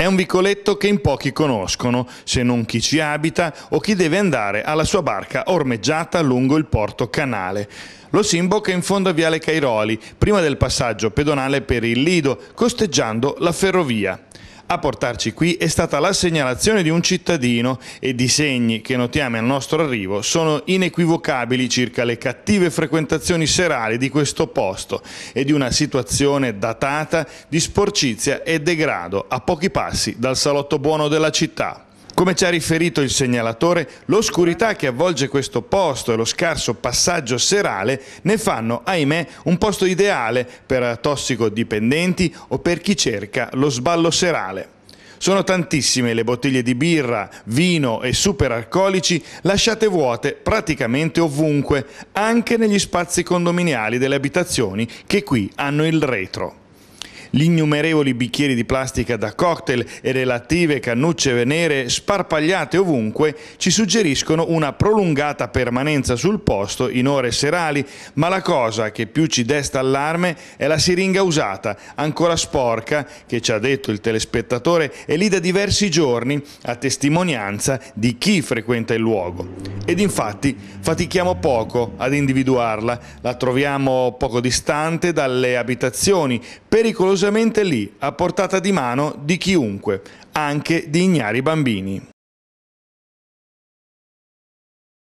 È un vicoletto che in pochi conoscono, se non chi ci abita o chi deve andare alla sua barca ormeggiata lungo il porto canale. Lo si imbocca in fondo a Viale Cairoli, prima del passaggio pedonale per il Lido, costeggiando la ferrovia. A portarci qui è stata la segnalazione di un cittadino e i segni che notiamo al nostro arrivo sono inequivocabili circa le cattive frequentazioni serali di questo posto e di una situazione datata di sporcizia e degrado a pochi passi dal salotto buono della città. Come ci ha riferito il segnalatore, l'oscurità che avvolge questo posto e lo scarso passaggio serale ne fanno, ahimè, un posto ideale per tossicodipendenti o per chi cerca lo sballo serale. Sono tantissime le bottiglie di birra, vino e superalcolici lasciate vuote praticamente ovunque, anche negli spazi condominiali delle abitazioni che qui hanno il retro. Gli innumerevoli bicchieri di plastica da cocktail e relative cannucce venere sparpagliate ovunque ci suggeriscono una prolungata permanenza sul posto in ore serali, ma la cosa che più ci desta allarme è la siringa usata, ancora sporca, che ci ha detto il telespettatore è lì da diversi giorni a testimonianza di chi frequenta il luogo. Ed infatti fatichiamo poco ad individuarla, la troviamo poco distante dalle abitazioni, pericolosamente lì, a portata di mano di chiunque, anche di ignari bambini.